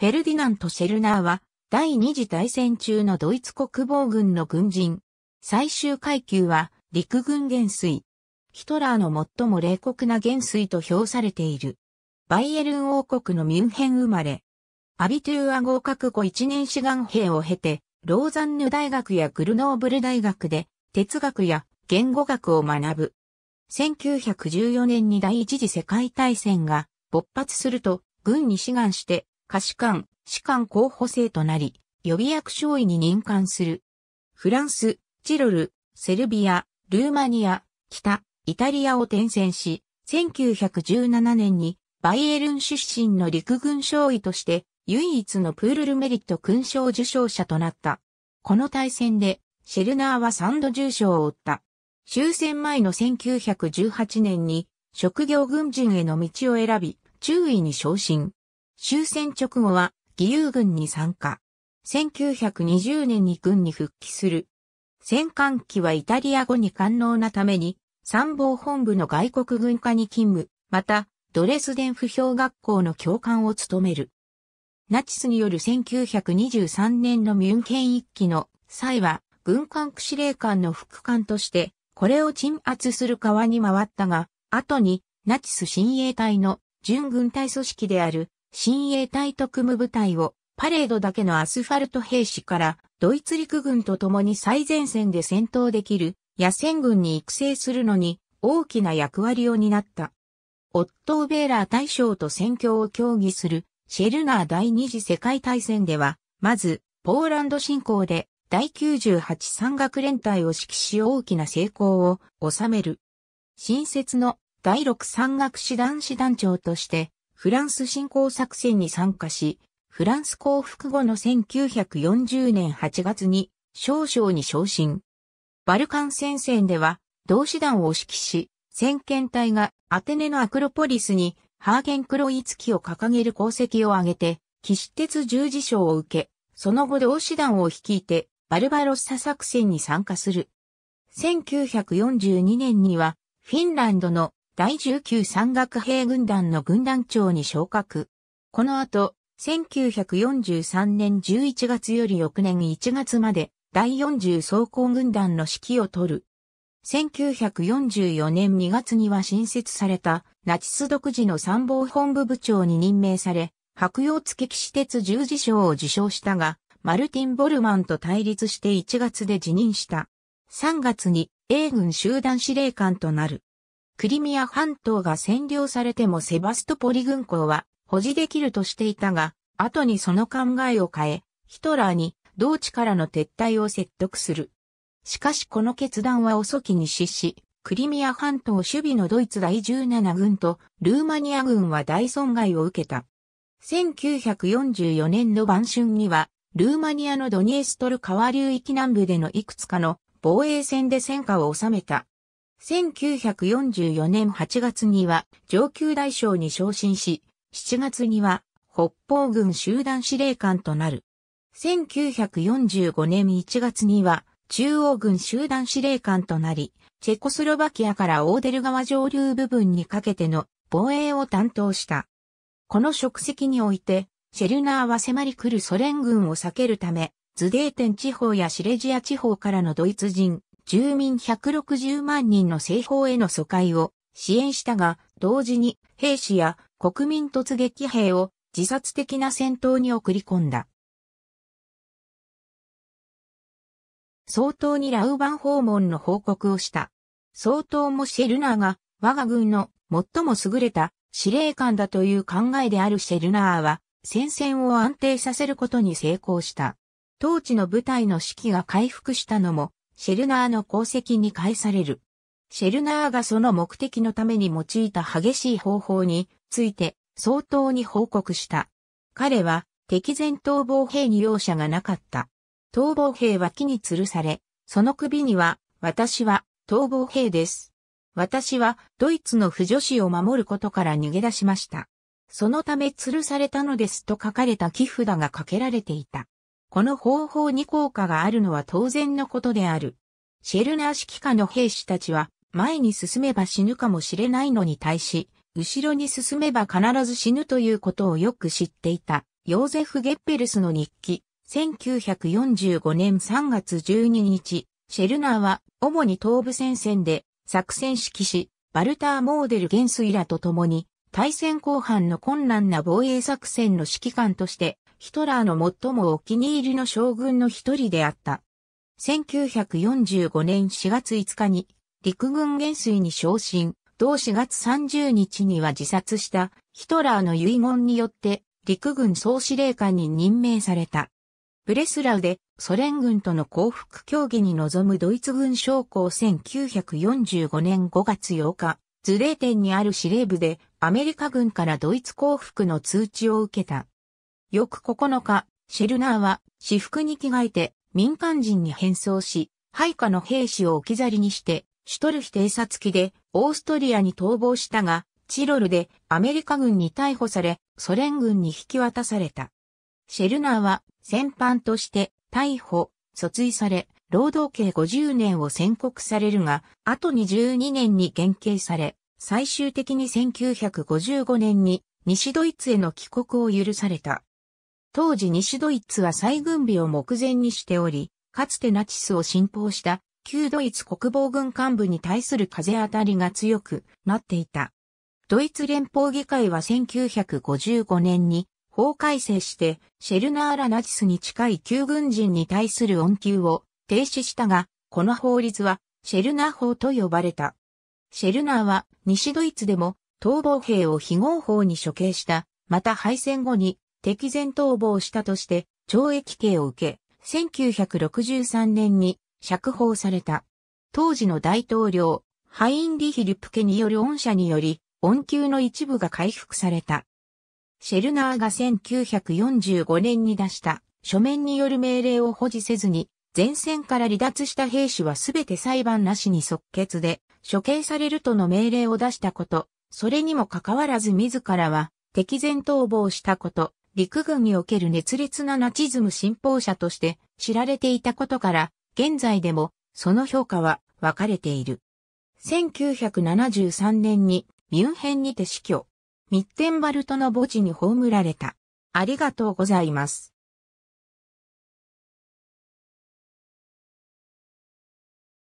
フェルディナント・シェルナーは、第二次大戦中のドイツ国防軍の軍人。最終階級は、陸軍元帥。ヒトラーの最も冷酷な元帥と評されている。バイエルン王国のミュンヘン生まれ。アビトゥーア合格後一年志願兵を経て、ローザンヌ大学やグルノーブル大学で、哲学や言語学を学ぶ。1914年に第一次世界大戦が勃発すると、軍に志願して下士官、士官候補生となり、予備役少尉に任官する。フランス、チロル、セルビア、ルーマニア、北、イタリアを転戦し、1917年にバイエルン出身の陸軍少尉として唯一のプールルメリット勲章受章者となった。この対戦でシェルナーは3度重傷を負った。終戦前の1918年に職業軍人への道を選び、中尉に昇進。終戦直後は義勇軍に参加。1920年に軍に復帰する。戦艦機はイタリア語に官能なために、参謀本部の外国軍科に勤務、また、ドレスデン不評学校の教官を務める。ナチスによる1923年のミュンケン一揆の際は、軍艦区司令官の副官として、これを鎮圧する側に回ったが、後に、ナチス親衛隊の準軍隊組織である新衛隊と組む部隊をパレードだけのアスファルト兵士からドイツ陸軍と共に最前線で戦闘できる野戦軍に育成するのに大きな役割を担った。オットー・ベーラー大将と戦況を協議するシェルナー第二次世界大戦では、まず、ポーランド侵攻で第98山岳連隊を指揮し大きな成功を収める。新設の第6山岳師団師団長としてフランス侵攻作戦に参加し、フランス降伏後の1940年8月に少将に昇進。バルカン戦線では同志団を指揮し、先遣隊がアテネのアクロポリスにハーゲンクロイツキを掲げる功績を挙げて、騎士鉄十字章を受け、その後同志団を率いてバルバロッサ作戦に参加する。1942年にはフィンランドの第19山岳兵軍団の軍団長に昇格。この後、1943年11月より翌年1月まで第40装甲軍団の指揮を取る。1944年2月には新設されたナチス独自の参謀本部部長に任命され、白洋付騎士鉄十字章を受賞したが、マルティン・ボルマンと対立して1月で辞任した。3月に英軍集団司令官となる。クリミア半島が占領されてもセバストポリ軍港は保持できるとしていたが、後にその考えを変え、ヒトラーに同地からの撤退を説得する。しかしこの決断は遅きに失し、クリミア半島守備のドイツ第17軍とルーマニア軍は大損害を受けた。1944年の晩春には、ルーマニアのドニエストル川流域南部でのいくつかの防衛戦で戦果を収めた。1944年8月には上級大将に昇進し、7月には北方軍集団司令官となる。1945年1月には中央軍集団司令官となり、チェコスロバキアからオーデル川上流部分にかけての防衛を担当した。この職責において、シェルナーは迫り来るソ連軍を避けるため、ズデーテン地方やシレジア地方からのドイツ人、住民160万人の西方への疎開を支援したが、同時に兵士や国民突撃兵を自殺的な戦闘に送り込んだ。総統にラウバン訪問の報告をした。総統もシェルナーが我が軍の最も優れた司令官だという考えであるシェルナーは戦線を安定させることに成功した。当地の部隊の士気が回復したのもシェルナーの功績に返される。シェルナーがその目的のために用いた激しい方法について相当に報告した。彼は敵前逃亡兵に容赦がなかった。逃亡兵は木に吊るされ、その首には、私は逃亡兵です。私はドイツの不女子を守ることから逃げ出しました。そのため吊るされたのですと書かれた木札がかけられていた。この方法に効果があるのは当然のことである。シェルナー指揮下の兵士たちは、前に進めば死ぬかもしれないのに対し、後ろに進めば必ず死ぬということをよく知っていた、ヨーゼフ・ゲッペルスの日記、1945年3月12日、シェルナーは、主に東部戦線で、作戦指揮し、バルター・モーデル元帥らと共に、対戦後半の困難な防衛作戦の指揮官として、ヒトラーの最もお気に入りの将軍の一人であった。1945年4月5日に陸軍元帥に昇進、同4月30日には自殺したヒトラーの遺言によって陸軍総司令官に任命された。ブレスラウでソ連軍との降伏協議に臨むドイツ軍将校1945年5月8日、ズレーテンにある司令部でアメリカ軍からドイツ降伏の通知を受けた。翌9日、シェルナーは私服に着替えて民間人に変装し、配下の兵士を置き去りにして、シュトルヒ偵察機でオーストリアに逃亡したが、チロルでアメリカ軍に逮捕され、ソ連軍に引き渡された。シェルナーは戦犯として逮捕、訴追され、労働刑50年を宣告されるが、後に12年に減刑され、最終的に1955年に西ドイツへの帰国を許された。当時西ドイツは再軍備を目前にしており、かつてナチスを信奉した旧ドイツ国防軍幹部に対する風当たりが強くなっていた。ドイツ連邦議会は1955年に法改正してシェルナーラナチスに近い旧軍人に対する恩給を停止したが、この法律はシェルナー法と呼ばれた。シェルナーは西ドイツでも逃亡兵を非合法に処刑した、また敗戦後に敵前逃亡したとして、懲役刑を受け、1963年に釈放された。当時の大統領、ハインリヒ・リプケによる恩赦により、恩給の一部が回復された。シェルナーが1945年に出した書面による命令を保持せずに、前線から離脱した兵士はすべて裁判なしに即決で処刑されるとの命令を出したこと、それにもかかわらず自らは敵前逃亡したこと、陸軍における熱烈なナチズム信奉者として知られていたことから、現在でもその評価は分かれている。1973年にミュンヘンにて死去。ミッテンバルトの墓地に葬られた。ありがとうございます。